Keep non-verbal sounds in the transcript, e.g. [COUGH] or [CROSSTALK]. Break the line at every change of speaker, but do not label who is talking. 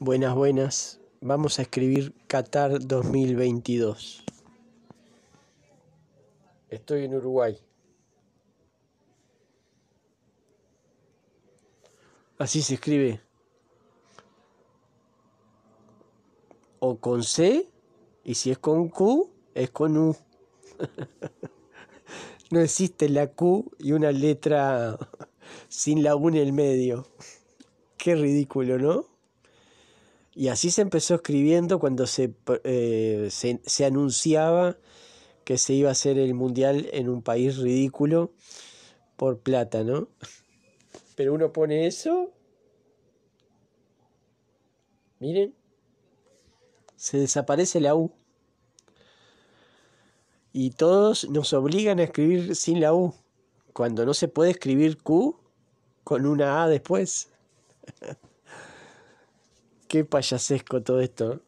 Buenas, buenas. Vamos a escribir Qatar 2022.
Estoy en Uruguay.
Así se escribe. O con C, y si es con Q, es con U. [LAUGHS] no existe la Q y una letra [LAUGHS] sin la U en el medio. Qué ridículo, ¿no? Y así se empezó escribiendo cuando eh, se, se, anunciaba que se iba a hacer el mundial en un país ridículo por plata, ¿no? Pero uno pone eso. Miren. Se desaparece la U. Y todos nos obligan a escribir sin la U. Cuando no se puede escribir Q con una A después. [LAUGHS] Qué payasesco todo esto.